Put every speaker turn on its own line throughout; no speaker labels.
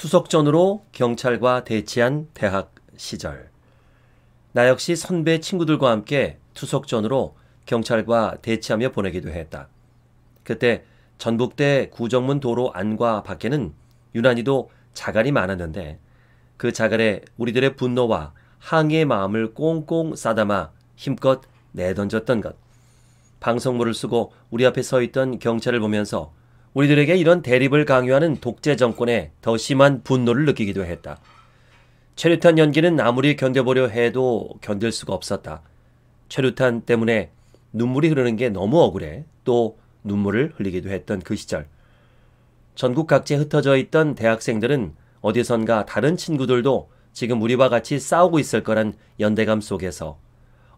투석전으로 경찰과 대치한 대학 시절. 나 역시 선배 친구들과 함께 투석전으로 경찰과 대치하며 보내기도 했다. 그때 전북대 구정문 도로 안과 밖에는 유난히도 자갈이 많았는데 그 자갈에 우리들의 분노와 항의의 마음을 꽁꽁 싸담아 힘껏 내던졌던 것. 방송물을 쓰고 우리 앞에 서 있던 경찰을 보면서 우리들에게 이런 대립을 강요하는 독재 정권에 더 심한 분노를 느끼기도 했다. 최루탄 연기는 아무리 견뎌보려 해도 견딜 수가 없었다. 최루탄 때문에 눈물이 흐르는 게 너무 억울해 또 눈물을 흘리기도 했던 그 시절. 전국 각지에 흩어져 있던 대학생들은 어디선가 다른 친구들도 지금 우리와 같이 싸우고 있을 거란 연대감 속에서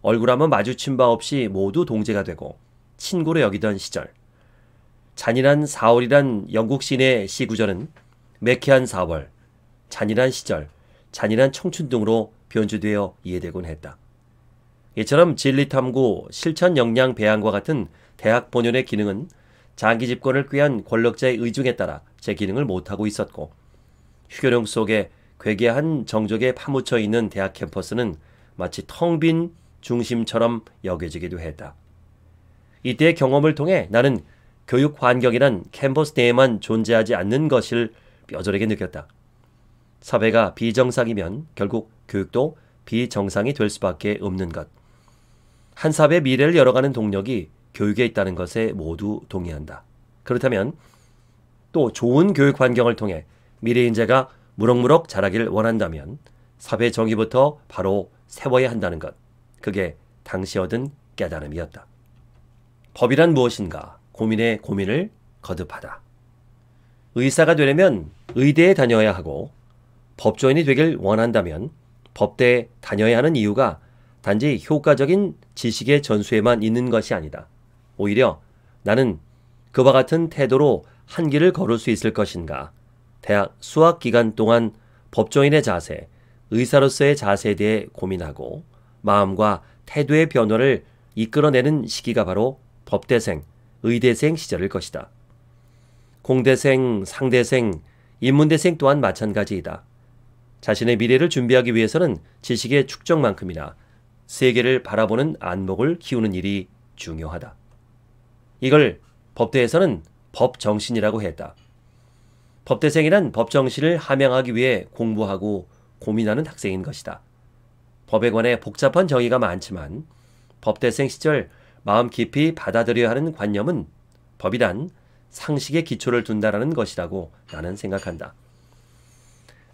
얼굴 하면 마주친 바 없이 모두 동지가 되고 친구로 여기던 시절. 잔인한 4월이란 영국 시내 시구절은 매캐한 4월, 잔인한 시절, 잔인한 청춘 등으로 변주되어 이해되곤 했다. 이처럼 진리탐구, 실천 역량 배양과 같은 대학 본연의 기능은 장기 집권을 꾀한 권력자의 의중에 따라 제 기능을 못하고 있었고 휴교령 속에 괴괴한 정적에 파묻혀 있는 대학 캠퍼스는 마치 텅 빈 중심처럼 여겨지기도 했다. 이때의 경험을 통해 나는 교육 환경이란 캔버스 내에만 존재하지 않는 것을 뼈저리게 느꼈다. 사회가 비정상이면 결국 교육도 비정상이 될 수밖에 없는 것. 한 사회 의 미래를 열어가는 동력이 교육에 있다는 것에 모두 동의한다. 그렇다면 또 좋은 교육 환경을 통해 미래 인재가 무럭무럭 자라길 원한다면 사회 정의부터 바로 세워야 한다는 것. 그게 당시 얻은 깨달음이었다. 법이란 무엇인가? 고민에 고민을 거듭하다. 의사가 되려면 의대에 다녀야 하고 법조인이 되길 원한다면 법대에 다녀야 하는 이유가 단지 효과적인 지식의 전수에만 있는 것이 아니다. 오히려 나는 그와 같은 태도로 한 길을 걸을 수 있을 것인가? 대학 수학 기간 동안 법조인의 자세, 의사로서의 자세에 대해 고민하고 마음과 태도의 변화를 이끌어내는 시기가 바로 법대생, 의대생 시절일 것이다. 공대생, 상대생, 인문대생 또한 마찬가지이다. 자신의 미래를 준비하기 위해서는 지식의 축적만큼이나 세계를 바라보는 안목을 키우는 일이 중요하다. 이걸 법대에서는 법정신이라고 했다. 법대생이란 법정신을 함양하기 위해 공부하고 고민하는 학생인 것이다. 법에 관해 복잡한 정의가 많지만 법대생 시절 마음 깊이 받아들여야 하는 관념은 법이란 상식에 기초를 둔다라는 것이라고 나는 생각한다.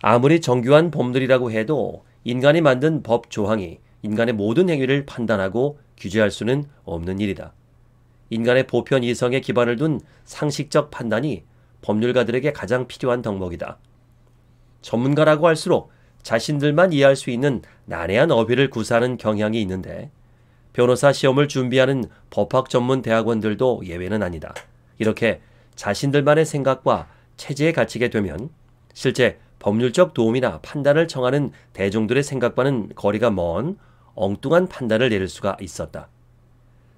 아무리 정교한 법들이라고 해도 인간이 만든 법 조항이 인간의 모든 행위를 판단하고 규제할 수는 없는 일이다. 인간의 보편 이성에 기반을 둔 상식적 판단이 법률가들에게 가장 필요한 덕목이다. 전문가라고 할수록 자신들만 이해할 수 있는 난해한 어휘를 구사하는 경향이 있는데 변호사 시험을 준비하는 법학 전문 대학원들도 예외는 아니다. 이렇게 자신들만의 생각과 체제에 갇히게 되면 실제 법률적 도움이나 판단을 청하는 대중들의 생각과는 거리가 먼 엉뚱한 판단을 내릴 수가 있었다.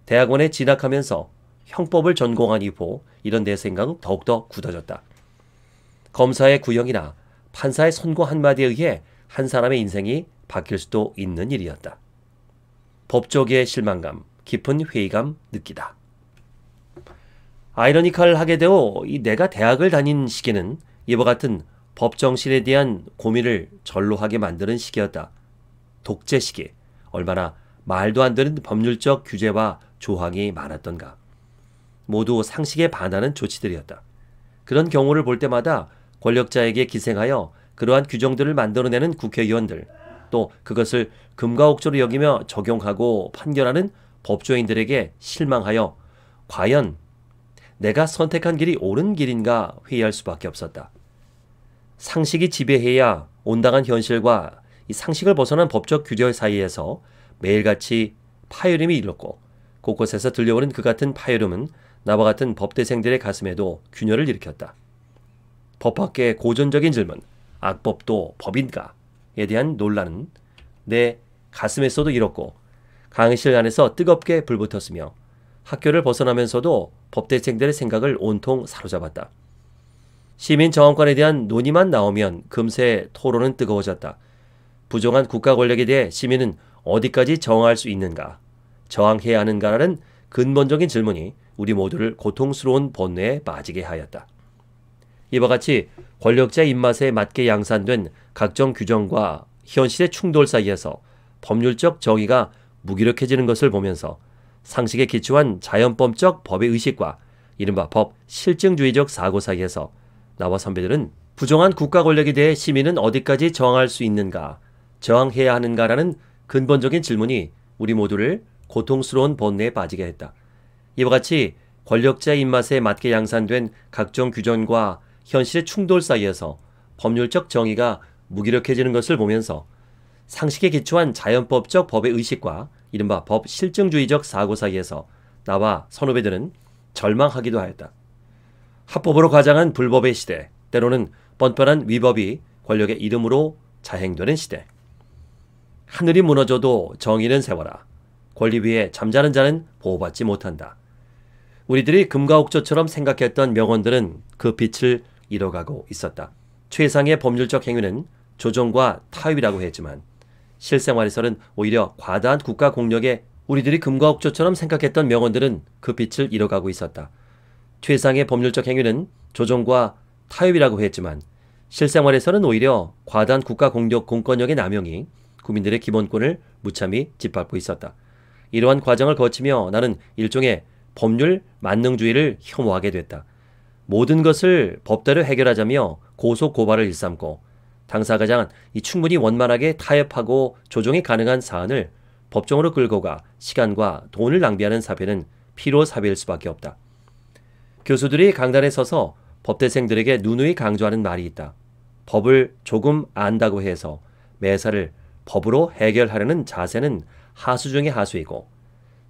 대학원에 진학하면서 형법을 전공한 이후 이런 내 생각은 더욱더 굳어졌다. 검사의 구형이나 판사의 선고 한마디에 의해 한 사람의 인생이 바뀔 수도 있는 일이었다. 법조계의 실망감, 깊은 회의감 느끼다. 아이러니컬하게 되어 이 내가 대학을 다닌 시기는 이와 같은 법정신에 대한 고민을 절로 하게 만드는 시기였다. 독재 시기, 얼마나 말도 안 되는 법률적 규제와 조항이 많았던가. 모두 상식에 반하는 조치들이었다. 그런 경우를 볼 때마다 권력자에게 기생하여 그러한 규정들을 만들어내는 국회의원들, 또 그것을 금과 옥조로 여기며 적용하고 판결하는 법조인들에게 실망하여 과연 내가 선택한 길이 옳은 길인가 회의할 수밖에 없었다. 상식이 지배해야 온당한 현실과 이 상식을 벗어난 법적 규절 사이에서 매일같이 파열음이 일었고 곳곳에서 들려오는 그 같은 파열음은 나와 같은 법대생들의 가슴에도 균열을 일으켰다. 법학계의 고전적인 질문, 악법도 법인가? 것에 대한 논란은 내 가슴에서도 일었고 강의실 안에서 뜨겁게 불붙었으며 학교를 벗어나면서도 법대생들의 생각을 온통 사로잡았다. 시민 정원권에 대한 논의만 나오면 금세 토론은 뜨거워졌다. 부정한 국가 권력에 대해 시민은 어디까지 정할 수 있는가, 저항해야 하는가라는 근본적인 질문이 우리 모두를 고통스러운 번뇌에 빠지게 하였다. 이와 같이 권력자 입맛에 맞게 양산된 각종 규정과 현실의 충돌 사이에서 법률적 정의가 무기력해지는 것을 보면서 상식에 기초한 자연법적 법의 의식과 이른바 법 실증주의적 사고 사이에서 나와 선배들은 부정한 국가 권력에 대해 시민은 어디까지 저항할 수 있는가, 저항해야 하는가라는 근본적인 질문이 우리 모두를 고통스러운 번뇌에 빠지게 했다. 이와 같이 권력자 입맛에 맞게 양산된 각종 규정과 현실의 충돌 사이에서 법률적 정의가 무기력해지는 것을 보면서 상식에 기초한 자연법적 법의 의식과 이른바 법 실증주의적 사고 사이에서 나와 선후배들은 절망하기도 하였다. 합법으로 가장한 불법의 시대, 때로는 뻔뻔한 위법이 권력의 이름으로 자행되는 시대. 하늘이 무너져도 정의는 세워라. 권리 위에 잠자는 자는 보호받지 못한다. 우리들이 금가옥조처럼 생각했던 명언들은 그 빛을 이뤄가고 있었다. 최상의 법률적 행위는 조정과 타협이라고 했지만 실생활에서는 오히려 과다한 국가 공력에 우리들이 금과 옥조처럼 생각했던 명언들은 그 빛을 잃어가고 있었다. 최상의 법률적 행위는 조정과 타협이라고 했지만 실생활에서는 오히려 과다한 국가 공력 공권력의 남용이 국민들의 기본권을 무참히 짓밟고 있었다. 이러한 과정을 거치며 나는 일종의 법률 만능주의를 혐오하게 됐다. 모든 것을 법대로 해결하자며 고소 고발을 일삼고 당사과장은이 충분히 원만하게 타협하고 조정이 가능한 사안을 법정으로 끌고 가 시간과 돈을 낭비하는 사배는 피로 사배일 수밖에 없다. 교수들이 강단에 서서 법대생들에게 누누이 강조하는 말이 있다. 법을 조금 안다고 해서 매사를 법으로 해결하려는 자세는 하수 중의 하수이고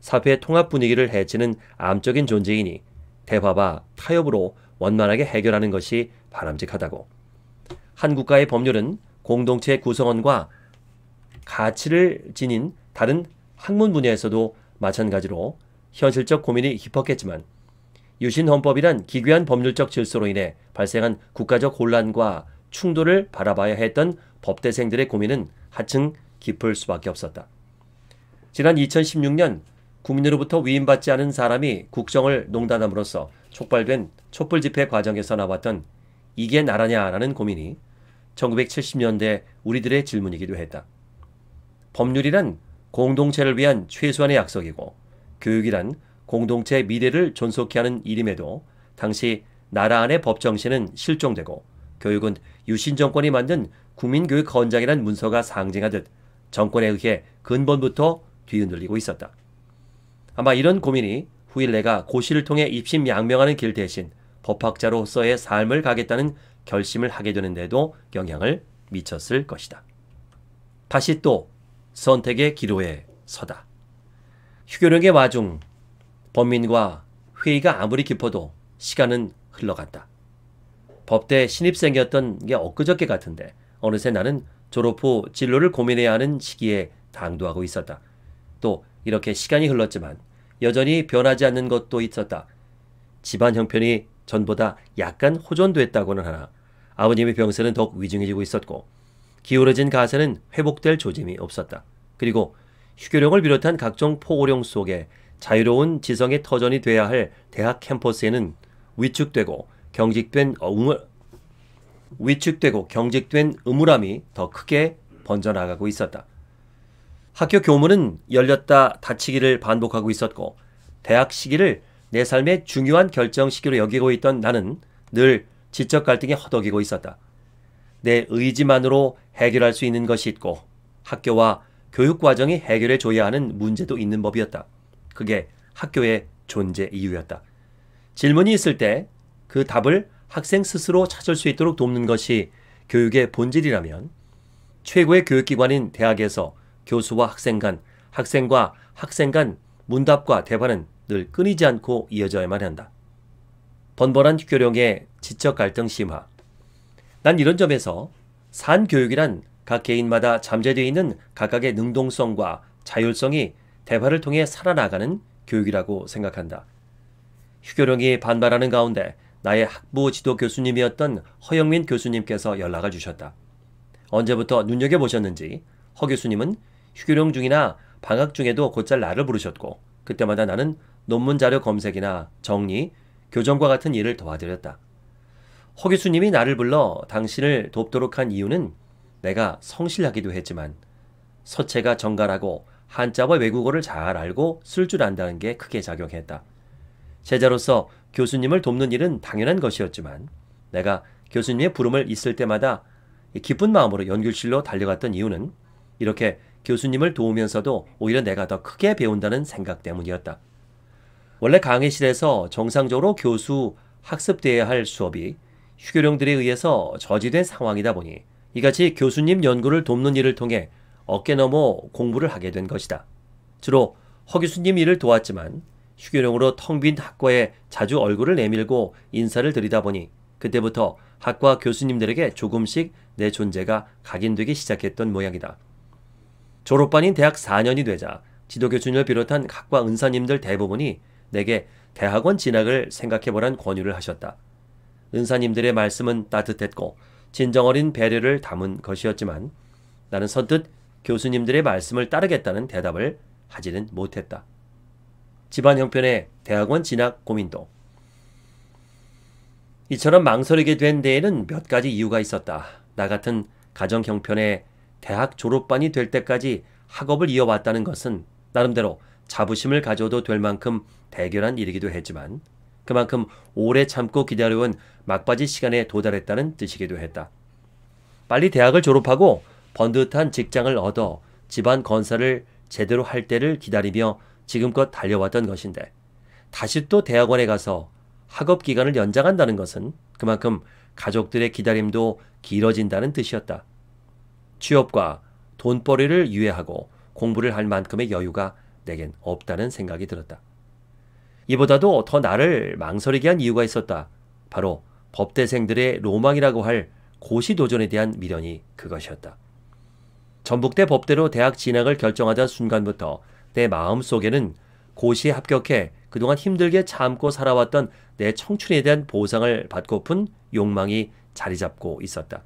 사회 통합 분위기를 해치는 암적인 존재이니 대화와 타협으로 원만하게 해결하는 것이 바람직하다고. 한 국가의 법률은 공동체 구성원과 가치를 지닌 다른 학문 분야에서도 마찬가지로 현실적 고민이 깊었겠지만 유신 헌법이란 기괴한 법률적 질서로 인해 발생한 국가적 혼란과 충돌을 바라봐야 했던 법대생들의 고민은 하층 깊을 수밖에 없었다. 지난 2016년 국민으로부터 위임받지 않은 사람이 국정을 농단함으로써 촉발된 촛불 집회 과정에서 나왔던 이게 나라냐라는 고민이 1970년대 우리들의 질문이기도 했다. 법률이란 공동체를 위한 최소한의 약속이고 교육이란 공동체의 미래를 존속케 하는 일임에도 당시 나라 안의 법정신은 실종되고 교육은 유신 정권이 만든 국민교육 헌장이란 문서가 상징하듯 정권에 의해 근본부터 뒤흔들리고 있었다. 아마 이런 고민이 후일내가 고시를 통해 입심 양명하는 길 대신 법학자로서의 삶을 가겠다는 결심을 하게 되는데도 영향을 미쳤을 것이다. 다시 또 선택의 기로에 서다. 휴교령의 와중 범민과 회의가 아무리 깊어도 시간은 흘러간다. 법대 신입생이었던 게 엊그저께 같은데 어느새 나는 졸업 후 진로를 고민해야 하는 시기에 당도하고 있었다. 또 이렇게 시간이 흘렀지만 여전히 변하지 않는 것도 있었다. 집안 형편이 전보다 약간 호전됐다고는 하나 아버님의 병세는 더욱 위중해지고 있었고 기울어진 가세는 회복될 조짐이 없었다. 그리고 휴교령을 비롯한 각종 포고령 속에 자유로운 지성의 터전이 돼야 할 대학 캠퍼스에는 위축되고 경직된 우물, 위축되고 경직된 음울함이 더 크게 번져나가고 있었다. 학교 교문은 열렸다 닫히기를 반복하고 있었고 대학 시기를 내 삶의 중요한 결정시기로 여기고 있던 나는 늘 지적 갈등에 허덕이고 있었다. 내 의지만으로 해결할 수 있는 것이 있고 학교와 교육 과정이 해결해 줘야 하는 문제도 있는 법이었다. 그게 학교의 존재 이유였다. 질문이 있을 때 그 답을 학생 스스로 찾을 수 있도록 돕는 것이 교육의 본질이라면 최고의 교육기관인 대학에서 교수와 학생 간, 학생과 학생 간 문답과 대화는 늘 끊이지 않고 이어져야만 한다. 번번한 교령의 지적 갈등 심화. 난 이런 점에서 산 교육이란 각 개인마다 잠재되어 있는 각각의 능동성과 자율성이 대화를 통해 살아나가는 교육이라고 생각한다. 휴교령이 반발하는 가운데 나의 학부 지도 교수님이었던 허영민 교수님께서 연락을 주셨다. 언제부터 눈여겨보셨는지 허 교수님은 휴교령 중이나 방학 중에도 곧잘 나를 부르셨고 그때마다 나는 논문 자료 검색이나 정리, 교정과 같은 일을 도와드렸다. 허 교수님이 나를 불러 당신을 돕도록 한 이유는 내가 성실하기도 했지만 서체가 정갈하고 한자와 외국어를 잘 알고 쓸 줄 안다는 게 크게 작용했다. 제자로서 교수님을 돕는 일은 당연한 것이었지만 내가 교수님의 부름을 있을 때마다 기쁜 마음으로 연구실로 달려갔던 이유는 이렇게 교수님을 도우면서도 오히려 내가 더 크게 배운다는 생각 때문이었다. 원래 강의실에서 정상적으로 교수 학습되어야할 수업이 휴교령들에 의해서 저지된 상황이다 보니 이같이 교수님 연구를 돕는 일을 통해 어깨 넘어 공부를 하게 된 것이다. 주로 허 교수님 일을 도왔지만 휴교령으로 텅 빈 학과에 자주 얼굴을 내밀고 인사를 드리다 보니 그때부터 학과 교수님들에게 조금씩 내 존재가 각인되기 시작했던 모양이다. 졸업반인 대학 4년이 되자 지도교수님을 비롯한 학과 은사님들 대부분이 내게 대학원 진학을 생각해보란 권유를 하셨다. 은사님들의 말씀은 따뜻했고 진정어린 배려를 담은 것이었지만 나는 선뜻 교수님들의 말씀을 따르겠다는 대답을 하지는 못했다. 집안 형편에 대학원 진학 고민도 이처럼 망설이게 된 데에는 몇 가지 이유가 있었다. 나 같은 가정 형편에 대학 졸업반이 될 때까지 학업을 이어왔다는 것은 나름대로 자부심을 가져도 될 만큼 대결한 일이기도 했지만 그만큼 오래 참고 기다려온 막바지 시간에 도달했다는 뜻이기도 했다. 빨리 대학을 졸업하고 번듯한 직장을 얻어 집안 건설을 제대로 할 때를 기다리며 지금껏 달려왔던 것인데 다시 또 대학원에 가서 학업 기간을 연장한다는 것은 그만큼 가족들의 기다림도 길어진다는 뜻이었다. 취업과 돈벌이를 유예하고 공부를 할 만큼의 여유가 내겐 없다는 생각이 들었다. 이보다도 더 나를 망설이게 한 이유가 있었다. 바로 법대생들의 로망이라고 할 고시 도전에 대한 미련이 그것이었다. 전북대 법대로 대학 진학을 결정하던 순간부터 내 마음 속에는 고시에 합격해 그동안 힘들게 참고 살아왔던 내 청춘에 대한 보상을 받고픈 욕망이 자리 잡고 있었다.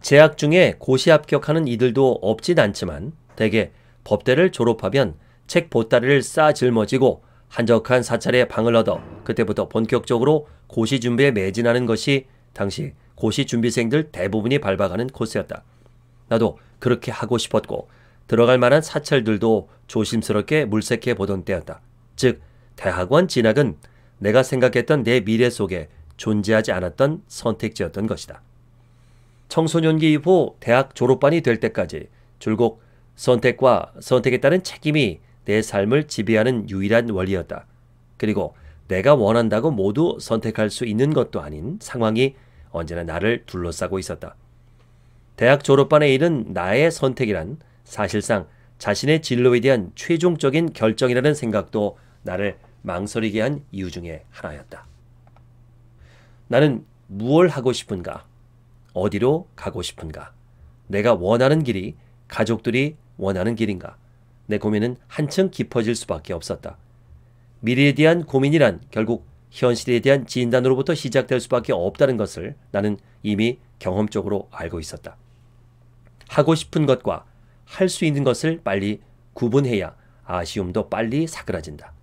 재학 중에 고시 합격하는 이들도 없진 않지만 대개 법대를 졸업하면 책 보따리를 싸 짊어지고 한적한 사찰에 방을 얻어 그때부터 본격적으로 고시 준비에 매진하는 것이 당시 고시 준비생들 대부분이 밟아가는 코스였다. 나도 그렇게 하고 싶었고 들어갈 만한 사찰들도 조심스럽게 물색해 보던 때였다. 즉 대학원 진학은 내가 생각했던 내 미래 속에 존재하지 않았던 선택지였던 것이다. 청소년기 이후 대학 졸업반이 될 때까지 줄곧 선택과 선택에 따른 책임이 내 삶을 지배하는 유일한 원리였다. 그리고 내가 원한다고 모두 선택할 수 있는 것도 아닌 상황이 언제나 나를 둘러싸고 있었다. 대학 졸업반의 일은 나의 선택이란 사실상 자신의 진로에 대한 최종적인 결정이라는 생각도 나를 망설이게 한 이유 중에 하나였다. 나는 무엇 하고 싶은가? 어디로 가고 싶은가? 내가 원하는 길이 가족들이 원하는 길인가? 내 고민은 한층 깊어질 수밖에 없었다. 미래에 대한 고민이란 결국 현실에 대한 진단으로부터 시작될 수밖에 없다는 것을 나는 이미 경험적으로 알고 있었다. 하고 싶은 것과 할 수 있는 것을 빨리 구분해야 아쉬움도 빨리 사그라진다.